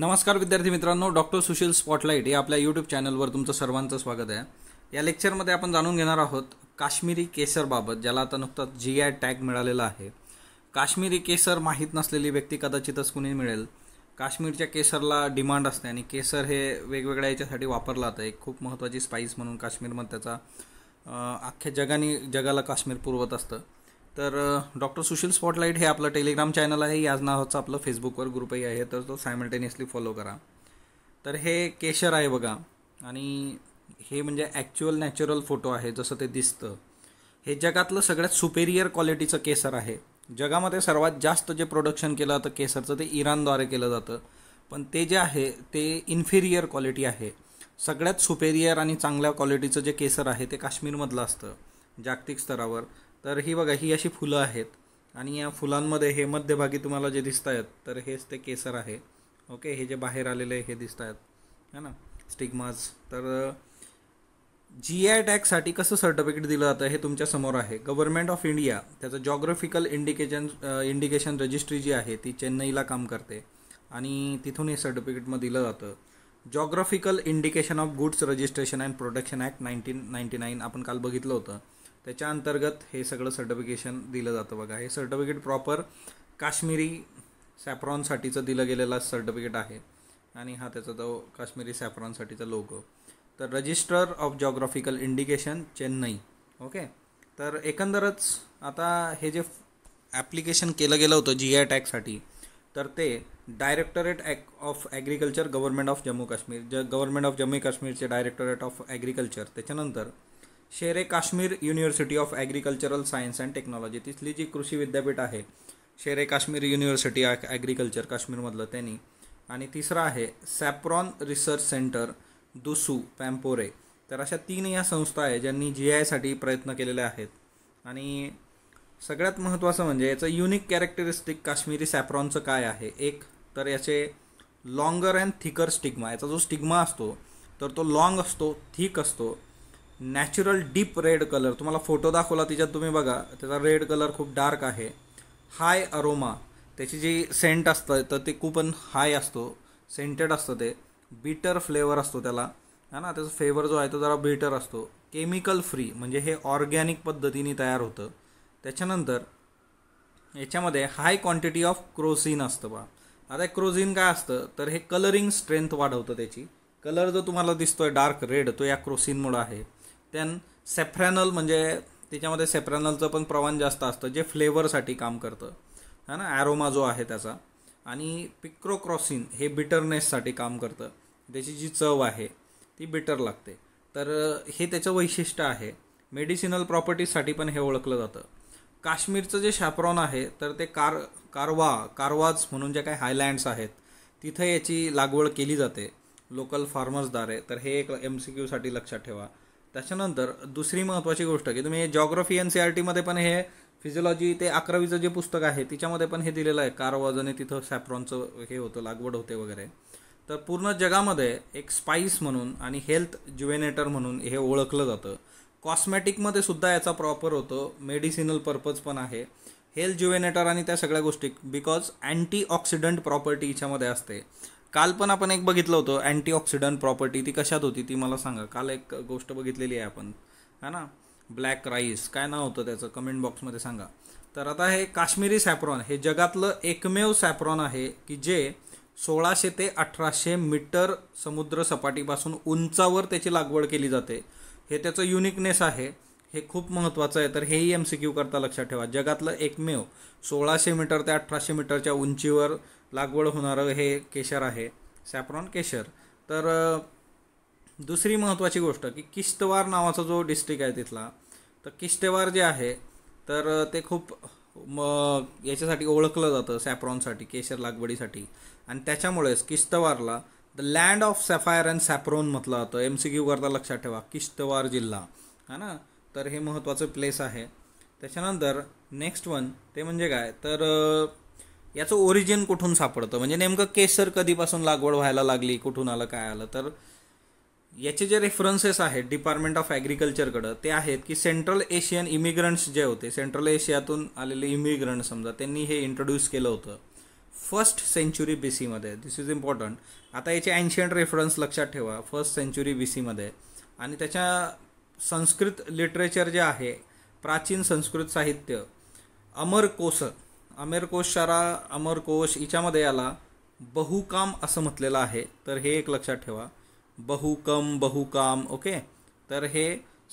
नमस्कार विद्यार्थी मित्रांनो डॉक्टर सुशील स्पॉटलाईट या आपल्या यूट्यूब चॅनलवर तुमचं सर्वांचं स्वागत आहे या लेक्चरमध्ये आपण जाणून घेणार आहोत काश्मीरी केसरबाबत ज्याला आता नुकताच जी आय टॅग मिळालेला आहे काश्मीरी केसर माहीत नसलेली व्यक्ती कदाचितच कुणी मिळेल काश्मीरच्या केसरला डिमांड असते आणि केसर हे वेगवेगळ्या याच्यासाठी वापरलं जातं एक खूप महत्त्वाची स्पाईस म्हणून काश्मीरमध्ये त्याचा अख्ख्या जगाने जगाला काश्मीर पुरवत असतं तर डॉक्टर सुशील स्पॉटलाईट हे आपलं टेलिग्राम चॅनल आहे याच नावाचं आपलं फेसबुकवर ग्रुपही आहे तर तो सायमल्टेनियसली फॉलो करा तर हे केशर आहे बघा आणि हे म्हणजे ॲक्च्युअल नॅचरल फोटो आहे जसं ते दिसतं हे जगातलं सगळ्यात सुपेरियर क्वालिटीचं केसर आहे जगामध्ये सर्वात जास्त जे प्रोडक्शन केलं जातं केसरचं ते इराणद्वारे केलं जातं पण ते जे आहे ते इन्फेरियर क्वालिटी आहे सगळ्यात सुपेरियर आणि चांगल्या क्वालिटीचं जे केसर आहे ते काश्मीरमधलं असतं जागतिक स्तरावर तर ही बघा ही अशी फुलं आहेत आणि या फुलांमध्ये हे मध्यभागी तुम्हाला जे दिसत आहेत तर हेच ते केसर आहे ओके हे जे बाहेर आलेले हे दिसत आहेत है ना स्टिग्माज तर जी आय टॅगसाठी कसं सर्टिफिकेट दिलं जातं हे तुमच्या समोर आहे गव्हर्नमेंट ऑफ इंडिया त्याचं जॉग्रफिकल इंडिकेशन इंडिकेशन रजिस्ट्री जी आहे ती चेन्नईला काम करते आणि तिथून हे सर्टिफिकेट मग दिलं जातं geographical indication of goods registration and protection act nineteen ninety nine आपण काल बघितलं होतं त्याच्या अंतर्गत हे सगळं सर्टिफिकेशन दिलं जातं बघा हे सर्टिफिकेट प्रॉपर काश्मीरी सॅप्रॉनसाठीचं दिलं गेलेलं सर्टिफिकेट आहे आणि हा त्याचा तो काश्मीरी सॅप्रॉनसाठीचा लोगो तर register of geographical indication Chennai okay तर एकंदरच आता हे जे ॲप्लिकेशन केलं गेलं होतं जी आय टॅगसाठी तर ते directorate ag of agriculture government of Jammu Kashmir ज गव्हर्मेंट ऑफ जम्मू काश्मीरचे डायरेक्टरेट ऑफ ॲग्रिकल्चर त्याच्यानंतर Sher-e Kashmir university of agricultural science and technology तिथली जी कृषी विद्यापीठ आहे Sher-e Kashmir university of agriculture काश्मीरमधलं त्यांनी आणि तिसरं आहे सॅप्रॉन रिसर्च सेंटर दुसू पॅम्पोरे तर अशा तीन या संस्था आहे ज्यांनी जी आयसाठी प्रयत्न केलेले आहेत आणि सगळ्यात महत्त्वाचं म्हणजे याचं युनिक कॅरेक्टरिस्टिक काश्मीरी सॅप्रॉनचं काय आहे एक तर याचे लॉंगर अँड थिकर स्टिग्मा याचा जो स्टिग्मा असतो तर तो लाँग असतो थिक असतो नॅचरल डीप रेड कलर तुम्हाला फोटो दाखवला त्याच्यात तुम्ही बघा त्याचा रेड कलर खूप डार्क आहे हाय अरोमा त्याची जी सेंट असतं तर ते खूपन हाय असतो सेंटेड असतं ते बिटर फ्लेवर असतो त्याला है ना त्याचा फ्लेवर जो आहे तो जरा बिटर असतो केमिकल फ्री म्हणजे हे ऑर्गॅनिक पद्धतीने तयार होतं त्याच्यानंतर याच्यामध्ये हाय क्वांटिटी ऑफ क्रोझिन असतं बा आता क्रोझिन काय असतं तर हे कलरिंग स्ट्रेंथ वाढवतं त्याची कलर जो तुम्हाला दिसतोय डार्क रेड तो या क्रोसिनमुळं आहे त्यान सेफ्रॅनल म्हणजे त्याच्यामध्ये सेफ्रॅनलचं पण प्रमाण जास्त असतं जे फ्लेवरसाठी काम करतं है ना ॲरोमा जो आहे त्याचा आणि पिक्रोक्रॉसिन हे बिटरनेससाठी काम करतं त्याची जी चव आहे ती बिटर लागते तर हे त्याचं वैशिष्ट्य आहे मेडिसिनल प्रॉपर्टीजसाठी पण हे ओळखलं जातं काश्मीरचं जे शॅप्रॉन आहे तर ते कार कारवा कारवाज म्हणून जे काही हायलँड्स आहेत तिथं याची लागवड केली जाते लोकल फार्मर्सद्वारे तर हे एक एम सी क्यूसाठी लक्षात ठेवा त्याच्यानंतर दुसरी महत्त्वाची गोष्ट की तुम्ही जॉग्रफी एन सी आर टीमध्ये पण हे फिजिओलॉजी ते अकरावीचं जे पुस्तक आहे तिच्यामध्ये पण हे दिलेलं आहे आणि तिथं सॅप्रॉनचं हे होतं लागवड होते वगैरे तर पूर्ण जगामध्ये एक स्पाईस म्हणून आणि हेल्थ ज्युवेनेटर म्हणून हे ओळखलं जातं कॉस्मॅटिकमध्ये सुद्धा याचा प्रॉपर होतो मेडिसिनल पर्पज पण आहे हेल्थ ज्युवेनेटर आणि त्या सगळ्या गोष्टी बिकॉज अँटीऑक्सिडंट प्रॉपर्टी याच्यामध्ये असते काल पण आपण एक बघितलं होतं अँटीऑक्सिडंट प्रॉपर्टी ती कशात होती ती मला सांगा काल एक गोष्ट बघितलेली आहे आपण है ना ब्लॅक राईस काय नाव होतं त्याचं कमेंट बॉक्समध्ये सांगा तर आता हे काश्मीरी सॅप्रॉन हे जगातलं एकमेव सॅप्रॉन आहे की जे सोळाशे ते अठराशे मीटर समुद्र सपाटीपासून उंचावर त्याची लागवड केली जाते हे त्याचं युनिकनेस आहे हे खूप महत्त्वाचं आहे तर हेही एम सी क्यू करता लक्षात ठेवा जगातलं एकमेव सोळाशे मीटर ते अठराशे मीटरच्या उंचीवर लागवड होणारं हे केशर आहे सॅप्रॉन केशर तर दुसरी महत्त्वाची गोष्ट की किश्तवार नावाचा जो डिस्ट्रिक्ट आहे तिथला तर किश्तवार जे आहे तर ते खूप मग याच्यासाठी ओळखलं जातं सॅप्रॉनसाठी केशर लागवडीसाठी आणि त्याच्यामुळेच किश्तवारला the land of sapphire and saffron म्हटलं जातं एम सी क्यू करता लक्षात ठेवा किश्तवार जिल्हा हा ना तर हे महत्त्वाचं प्लेस आहे त्याच्यानंतर नेक्स्ट वन ते म्हणजे काय तर याचं ओरिजिन कुठून सापडतं म्हणजे नेमकं केसर कधीपासून लागवड व्हायला लागली कुठून आलं काय आलं तर याचे जे रेफरन्सेस आहेत डिपार्टमेंट ऑफ ॲग्रिकल्चरकडं ते आहेत की सेंट्रल एशियन इमिग्रंट्स जे होते सेंट्रल एशियातून आलेले इमिग्रंट समजा त्यांनी हे इंट्रोड्यूस केलं होतं फर्स्ट सेंच्युरी बी सीमध्ये दिस इज इम्पॉर्टंट आता याचे अँशियंट रेफरन्स लक्षात ठेवा फर्स्ट सेंच्युरी बी सीमध्ये आणि त्याच्या संस्कृत लिटरेचर जे आहे प्राचीन संस्कृत साहित्य अमर अमर अमरकोश हिच्यामध्ये याला बहुकाम असं म्हटलेलं आहे तर हे एक लक्षात ठेवा बहुकम बहुकाम ओके तर हे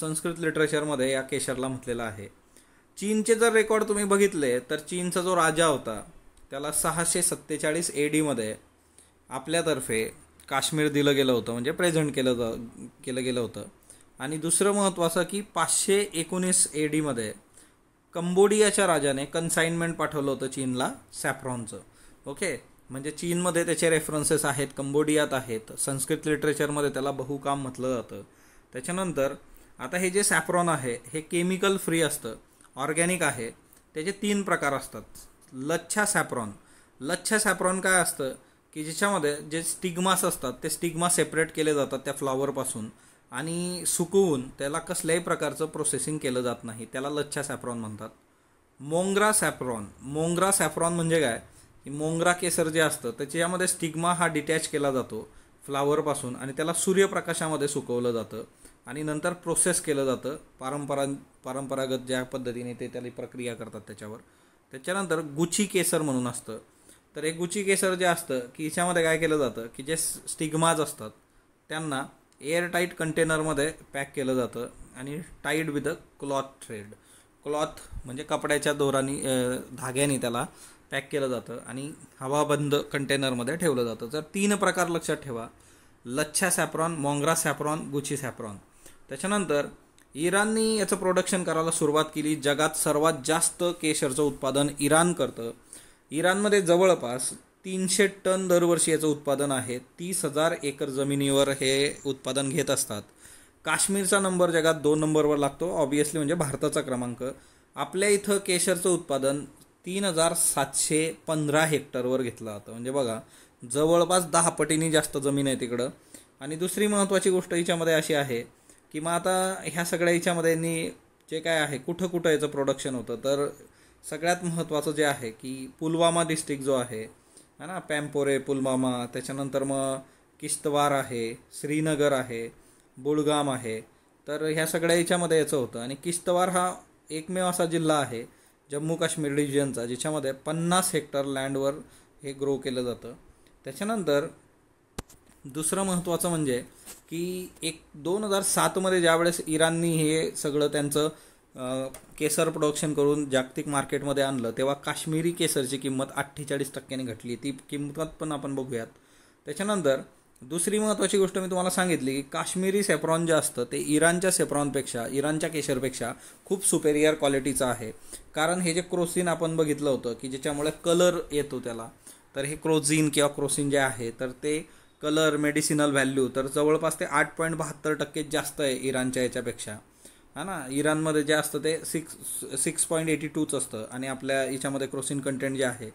संस्कृत लिटरेचरमध्ये या केशरला म्हटलेलं आहे चीनचे जर रेकॉर्ड तुम्ही बघितले तर चीनचा जो राजा होता त्याला सहाशे सत्तेचाळीस ए डीमध्ये आपल्यातर्फे काश्मीर दिलं गेलं होतं म्हणजे प्रेझेंट केलं जा केलं गेलं होतं आणि दुसरं महत्त्वाचं की पाचशे एकोणीस ए डीमध्ये कंबोडियाच्या राजाने कन्साइनमेंट पाठवलं होतं चीनला सॅफ्रॉनचं ओके म्हणजे चीनमध्ये त्याचे रेफरन्सेस आहेत कंबोडियात आहेत संस्कृत लिटरेचरमध्ये त्याला बहुकाम म्हटलं जातं त्याच्यानंतर आता हे जे सॅफ्रॉन आहे हे केमिकल फ्री असतं ऑर्गॅनिक आहे त्याचे तीन प्रकार असतात लच्छा सॅप्रॉन लच्छा सॅप्रॉन काय असतं की ज्याच्यामध्ये जे स्टिग्मास असतात ते स्टिग्मा सेपरेट केले जातात त्या फ्लॉवरपासून आणि सुकवून त्याला कसल्याही प्रकारचं प्रोसेसिंग केलं जात नाही त्याला लच्छा सॅफ्रॉन म्हणतात मोंगरा सॅफ्रॉन मोंगरा सॅफ्रॉन म्हणजे काय की मोंगरा केसर जे असतं त्याच्यामध्ये स्टिग्मा हा डिटॅच केला जातो फ्लावरपासून आणि त्याला सूर्यप्रकाशामध्ये सुकवलं जातं आणि नंतर प्रोसेस केलं जातं पारंपरा परंपरागत ज्या पद्धतीने ते त्याला प्रक्रिया करतात त्याच्यावर त्याच्यानंतर गुची केसर म्हणून असतं तर हे गुची केसर जे असतं की याच्यामध्ये काय केलं जातं की जे स्टिग्माज असतात त्यांना एअरटाईट कंटेनरमध्ये पॅक केलं जातं आणि tied with a cloth thread cloth म्हणजे कपड्याच्या दोरानी धाग्याने त्याला पॅक केलं जातं आणि हवाबंद कंटेनरमध्ये ठेवलं जातं तर तीन प्रकार लक्षात ठेवा लच्छा सॅप्रॉन मोंग्रा सॅप्रॉन गुची सॅप्रॉन त्याच्यानंतर इराणनी याचं प्रोडक्शन करायला सुरुवात केली जगात सर्वात जास्त केशरचं उत्पादन इराण करतं इराणमध्ये जवळपास तीनशे टन दरवर्षी याचं उत्पादन आहे तीस हजार एकर जमिनीवर हे उत्पादन घेत असतात काश्मीरचा नंबर जगात दोन नंबरवर लागतो ऑब्वियसली म्हणजे भारताचा क्रमांक आपल्या इथं केशरचं उत्पादन तीन हजार सातशे पंधरा हेक्टरवर घेतलं जातं म्हणजे बघा जवळपास दहा पटीने जास्त जमीन आहे तिकडं आणि दुसरी महत्त्वाची गोष्ट याच्यामध्ये अशी आहे की मग आता ह्या सगळ्या हिच्यामध्ये जे काय आहे कुठं कुठं याचं प्रोडक्शन होतं तर सगळ्यात महत्त्वाचं जे आहे की पुलवामा डिस्ट्रिक्ट जो आहे है ना पॅम्पोरे पुलवामा त्याच्यानंतर मग किश्तवार आहे श्रीनगर आहे बुळगाम आहे तर ह्या सगळ्या याच्यामध्ये याचं होतं आणि किश्तवार हा एकमेव असा जिल्हा आहे जम्मू काश्मीर रिजनचा ज्याच्यामध्ये पन्नास हेक्टर लँडवर हे ग्रो केलं जातं त्याच्यानंतर दुसरं महत्त्वाचं म्हणजे की एक दोन हजार सातमध्ये ज्यावेळेस इराणनी हे सगळं त्यांचं केसर प्रोडक्शन करून जागतिक मार्केटमध्ये आणलं तेव्हा काश्मीरी केसरची किंमत अठ्ठेचाळीस टक्क्याने घटली ती किंमत पण आपण बघूयात त्याच्यानंतर दुसरी महत्त्वाची गोष्ट मी तुम्हाला सांगितली की काश्मीरी सेप्रॉन जे असतं ते इराणच्या सेप्रॉनपेक्षा इराणच्या केशरपेक्षा खूप सुपेरियर क्वालिटीचं आहे कारण हे जे क्रोसिन आपण बघितलं होतं की ज्याच्यामुळे कलर येतो त्याला तर हे क्रोझिन किंवा क्रोसिन जे आहे तर ते कलर मेडिसिनल व्हॅल्यू तर जवळपास ते आठ पॉईंट बहात्तर टक्के जास्त आहे इराणच्या याच्यापेक्षा हा ना इराणमध्ये जे असतं ते सिक्स सिक्स पॉईंट एटी टूच असतं आणि आपल्या याच्यामध्ये क्रोसिन कंटेंट जे आहे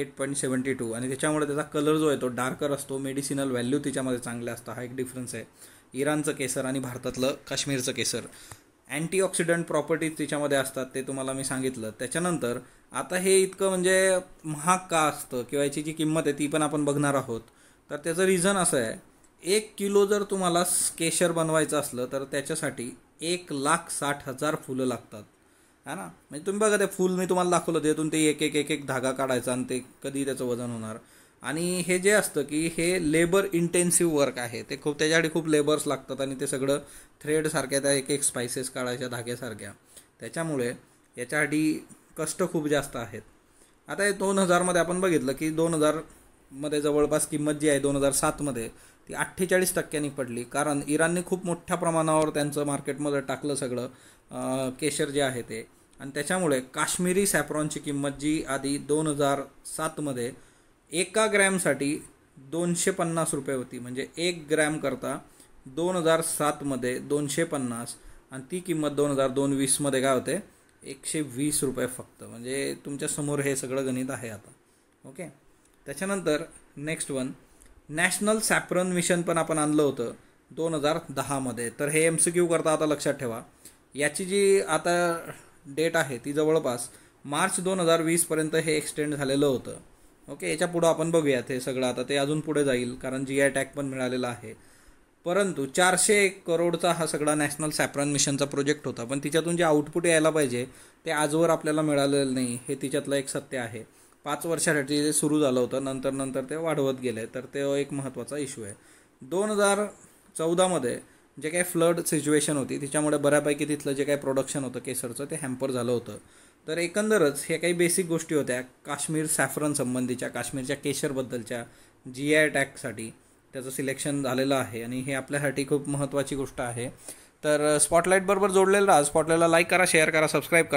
एट पॉईंट सेवन्टी टू आणि त्याच्यामुळे त्याचा कलर जो आहे तो डार्कर असतो मेडिसिनल व्हॅल्यू त्याच्यामध्ये चांगला असतं हा एक डिफरन्स आहे इराणचं केसर आणि भारतातलं काश्मीरचं केसर अँटीऑक्सिडंट प्रॉपर्टीज त्याच्यामध्ये असतात ते तुम्हाला मी सांगितलं त्याच्यानंतर आता हे इतकं म्हणजे महाग का असतं किंवा याची जी किंमत आहे ती पण आपण बघणार आहोत तर त्याचं रिझन असं आहे एक किलो जर तुम्हाला केशर बनवायचं असलं तर त्याच्यासाठी एक लाख साठ हजार फुलं लागतात है ना म्हणजे तुम्ही बघा ते फूल मी तुम्हाला दाखवलं त्यातून ते एक एक एक एक धागा काढायचा आणि ते कधी त्याचं वजन होणार आणि हे जे असतं की हे लेबर इंटेन्सिव्ह वर्क आहे ते खूप त्याच्यासाठी खूप लेबर्स लागतात आणि ते सगळं थ्रेडसारख्या त्या एक एक स्पायसेस काढायच्या धाग्यासारख्या त्याच्यामुळे याच्यासाठी कष्ट खूप जास्त आहेत आता हे दोन हजारमध्ये आपण बघितलं की दोन हजारमध्ये जवळपास किंमत जी आहे दोन हजार सातमध्ये ती अठ्ठेचाळीस टक्क्यांनी पडली कारण इराणने खूप मोठ्या प्रमाणावर त्यांचं मार्केटमध्ये टाकलं सगळं केशर जे आहे ते आणि त्याच्यामुळे काश्मीरी सॅप्रॉनची किंमत जी आधी दोन हजार सातमध्ये एका ग्रॅमसाठी दोनशे पन्नास रुपये होती म्हणजे एक ग्रॅमकरता दोन हजार सातमध्ये दोनशे पन्नास आणि ती किंमत दोन हजार दोन वीसमध्ये काय होते एकशे वीस रुपये फक्त म्हणजे तुमच्यासमोर हे सगळं गणित आहे आता ओके त्याच्यानंतर next one national saffron mission पण आपण आणलं होतं दोन हजार दहामध्ये तर हे एम सी क्यू करता आता लक्षात ठेवा याची जी आता डेट आहे ती जवळपास मार्च दोन हजार वीसपर्यंत हे एक्सटेंड झालेलं होतं ओके याच्या पुढं आपण बघूयात हे सगळं आता ते अजून पुढे जाईल कारण जी आय टॅग पण मिळालेला आहे परंतु चारशे करोडचा हा सगळा नॅशनल सॅप्रॉन मिशनचा प्रोजेक्ट होता पण तिच्यातून जे आउटपुट यायला पाहिजे ते आजवर आपल्याला मिळालेलं नाही हे तिच्यातलं एक सत्य आहे पाच वर्षासाठी ते सुरू झालं होतं नंतर नंतर ते वाढवत गेले तर ते एक महत्त्वाचा इश्यू आहे दोन हजार चौदामध्ये जे काही फ्लड सिच्युएशन होती तिच्यामुळे बऱ्यापैकी तिथलं जे काही प्रोडक्शन होतं केसरचं ते हॅम्पर झालं होतं तर एकंदरच हे काही बेसिक गोष्टी होत्या काश्मीर सॅफरन संबंधीच्या काश्मीरच्या केशरबद्दलच्या जी आय टॅगसाठी त्याचं सिलेक्शन झालेलं आहे आणि हे आपल्यासाठी खूप महत्त्वाची गोष्ट आहे तर स्पॉटलाईटबरोबर जोडलेलं राहा स्पॉटलाईटला लाईक करा शेअर करा सबस्क्राईब करा